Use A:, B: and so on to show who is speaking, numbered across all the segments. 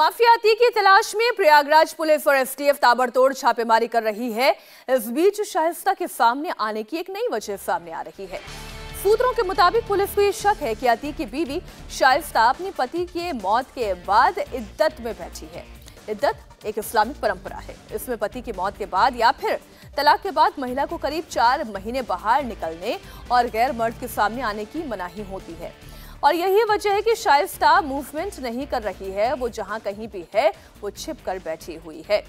A: हाथी की तलाश में प्रयागराज पुलिस और एसटीएफ ताबड़तोड़ छापेमारी कर रही है इस बीच शाइस्ता के सामने आने की एक नई वजह सामने आ रही है सूत्रों के मुताबिक पुलिस को यह शक है कि अतीक की बीवी शाइस्ता अपने पति के मौत के बाद इद्दत में बैठी है इद्दत एक इस्लामिक परंपरा है इसमें पति की मौत के बाद या फिर तलाक के बाद महिला को करीब चार महीने बाहर निकलने और गैर मर्द के सामने आने की मनाही होती है और यही वजह है कि शाइस्ता मूवमेंट नहीं कर रही है वो जहां कहीं भी है वो छिप कर बैठी हुई है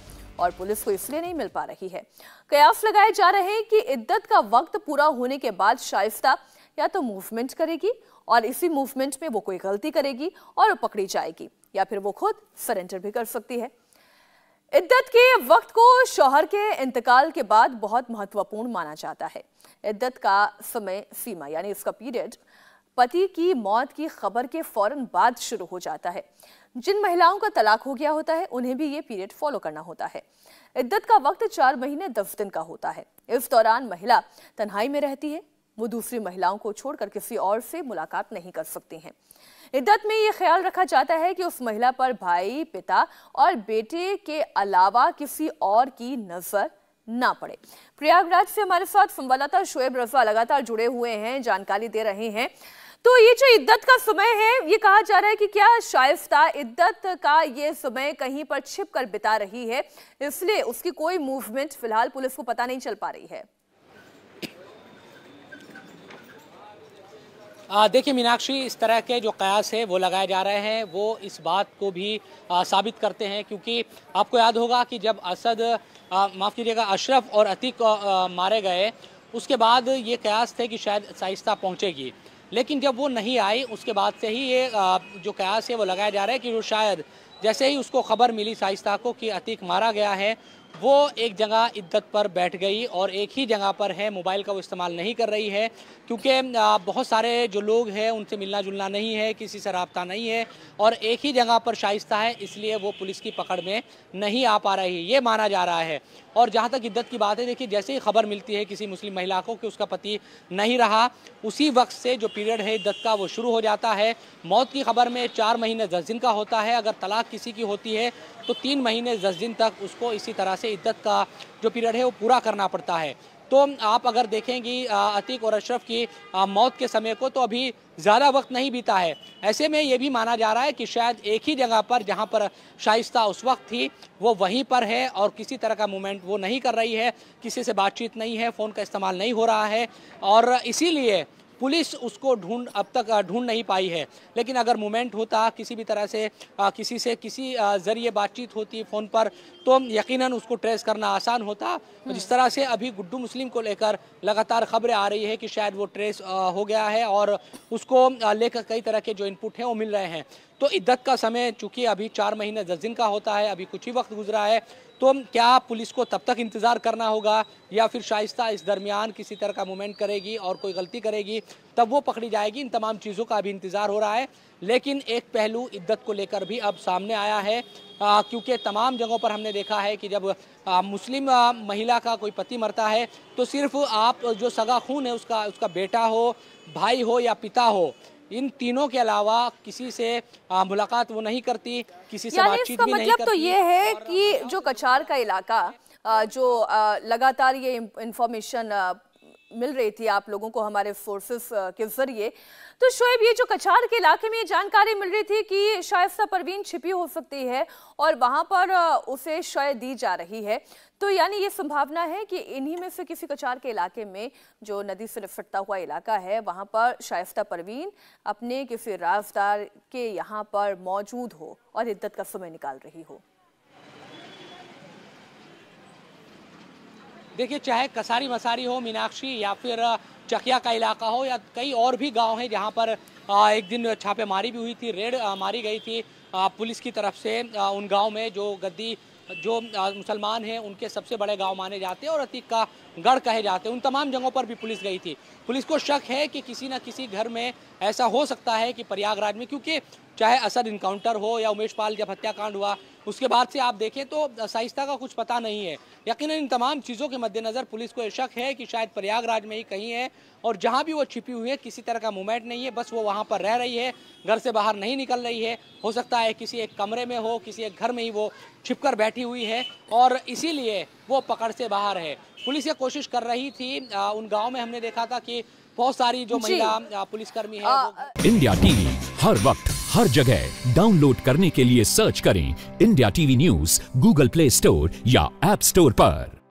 A: और पुलिस को इसलिए नहीं मिल पा रही है कयास लगाए जा रहे हैं कि इद्दत का वक्त पूरा होने के बाद शाइस्ता या तो मूवमेंट करेगी और इसी मूवमेंट में वो कोई गलती करेगी और पकड़ी जाएगी या फिर वो खुद सरेंडर भी कर सकती है इद्दत के वक्त को शोहर के इंतकाल के बाद बहुत महत्वपूर्ण माना जाता है इद्दत का समय सीमा यानी इसका पीरियड पति की मौत की खबर के फौरन बाद शुरू हो जाता है जिन महिलाओं का तलाक हो गया होता है उन्हें भी ये पीरियड फॉलो करना होता है इद्दत का वक्त चार महीने दस दिन का होता है इस दौरान महिला तन्हाई में रहती है वो दूसरी महिलाओं को छोड़कर किसी और से मुलाकात नहीं कर सकती हैं इद्दत में ये ख्याल रखा जाता है कि उस महिला पर भाई पिता और बेटे के अलावा किसी और की नजर ना पड़े प्रयागराज से हमारे साथ संवाददाता शोएब रजा लगातार जुड़े हुए हैं जानकारी दे रहे हैं तो ये जो इद्दत का समय है ये कहा जा रहा है कि क्या शाइस्ता इद्दत का ये समय कहीं पर छिप कर बिता रही है इसलिए उसकी कोई मूवमेंट फिलहाल पुलिस को पता नहीं चल पा रही है
B: देखिए मीनाक्षी इस तरह के जो कयास है वो लगाए जा रहे हैं वो इस बात को भी आ, साबित करते हैं क्योंकि आपको याद होगा कि जब असद माफ़ कीजिएगा अशरफ और अतीक आ, मारे गए उसके बाद ये कयास थे कि शायद साइस्ता पहुंचेगी लेकिन जब वो नहीं आई उसके बाद से ही ये जो कयास है वो लगाया जा रहा है कि वो शायद जैसे ही उसको खबर मिली साइस्ता को कि अतीक मारा गया है वो एक जगह इद्दत पर बैठ गई और एक ही जगह पर है मोबाइल का वो इस्तेमाल नहीं कर रही है क्योंकि बहुत सारे जो लोग हैं उनसे मिलना जुलना नहीं है किसी से रबता नहीं है और एक ही जगह पर शाइस्ता है इसलिए वो पुलिस की पकड़ में नहीं आ पा रही ये माना जा रहा है और जहाँ तक इद्दत की बात है देखिए जैसे ही खबर मिलती है किसी मुस्लिम महिला को कि उसका पति नहीं रहा उसी वक्त से जो पीरियड है इद्दत का वो शुरू हो जाता है मौत की खबर में चार महीने दस दिन का होता है अगर तलाक किसी की होती है तो तीन महीने दस दिन तक उसको इसी तरह से इद्दत का जो पीरियड है वो पूरा करना पड़ता है तो आप अगर देखेंगी अतीक और अशरफ की मौत के समय को तो अभी ज़्यादा वक्त नहीं बीता है ऐसे में ये भी माना जा रहा है कि शायद एक ही जगह पर जहाँ पर शाइस्ता उस वक्त थी वो वहीं पर है और किसी तरह का मूवमेंट वो नहीं कर रही है किसी से बातचीत नहीं है फ़ोन का इस्तेमाल नहीं हो रहा है और इसीलिए पुलिस उसको ढूंढ अब तक ढूंढ नहीं पाई है लेकिन अगर मूवमेंट होता किसी भी तरह से किसी से किसी ज़रिए बातचीत होती फ़ोन पर तो यकीनन उसको ट्रेस करना आसान होता तो जिस हम्म। तरह से अभी गुड्डू मुस्लिम को लेकर लगातार खबरें आ रही है कि शायद वो ट्रेस हो गया है और उसको लेकर कई तरह के जो इनपुट हैं वो मिल रहे हैं तो इद्दत का समय चूँकि अभी चार महीने दस दिन का होता है अभी कुछ ही वक्त गुजरा है तो क्या पुलिस को तब तक इंतज़ार करना होगा या फिर शाइस्ता इस दरमियान किसी तरह का मूवमेंट करेगी और कोई गलती करेगी तब वो पकड़ी जाएगी इन तमाम चीज़ों का भी इंतज़ार हो रहा है लेकिन एक पहलू इद्दत को लेकर भी अब सामने आया है क्योंकि तमाम जगहों पर हमने देखा है कि जब आ, मुस्लिम आ, महिला का कोई पति मरता है तो सिर्फ आप जो सगा खून है उसका उसका बेटा हो भाई हो या पिता हो इन तीनों के अलावा किसी से मुलाकात वो नहीं करती किसी से बातचीत भी मतलब नहीं तो करती तो ये
A: है कि जो कचार का इलाका जो लगातार ये इंफॉर्मेशन मिल रही थी आप लोगों को हमारे फोर्सेस के जरिए तो शोएब ये जो कचार के इलाके में ये जानकारी मिल रही थी कि शायस्ता परवीन छिपी हो सकती है और वहाँ पर उसे शय दी जा रही है तो यानी ये संभावना है कि इन्हीं में से किसी कचार के इलाके में जो नदी से निपटता हुआ इलाका है वहाँ पर शायस्ता परवीन अपने किसी राजदार के यहाँ पर मौजूद हो और इद्दत का समय निकाल रही हो
B: देखिए चाहे कसारी मसारी हो मीनाक्षी या फिर चकिया का इलाका हो या कई और भी गांव हैं जहां पर एक दिन छापेमारी भी हुई थी रेड मारी गई थी पुलिस की तरफ से उन गांव में जो गद्दी जो मुसलमान हैं उनके सबसे बड़े गांव माने जाते हैं और अतीक का गढ़ कहे जाते हैं उन तमाम जगहों पर भी पुलिस गई थी पुलिस को शक है कि किसी न किसी घर में ऐसा हो सकता है कि प्रयागराज में क्योंकि चाहे असद इनकाउंटर हो या उमेश पाल जब हत्याकांड हुआ उसके बाद से आप देखें तो साइस्ता का कुछ पता नहीं है यकीन इन तमाम चीज़ों के मद्देनज़र पुलिस को शक है कि शायद प्रयागराज में ही कहीं है और जहाँ भी वो छिपी हुई है किसी तरह का मूवमेंट नहीं है बस वो वहाँ पर रह रही है घर से बाहर नहीं निकल रही है हो सकता है किसी एक कमरे में हो किसी एक घर में ही वो छिप बैठी हुई है और इसीलिए वो पकड़ से बाहर है पुलिस ये कोशिश कर रही थी आ, उन गाँव में हमने देखा था की बहुत सारी जो महिला पुलिसकर्मी है इंडिया
A: टीवी हर वक्त हर जगह डाउनलोड करने के लिए सर्च करें India TV news Google Play Store या एप स्टोर पर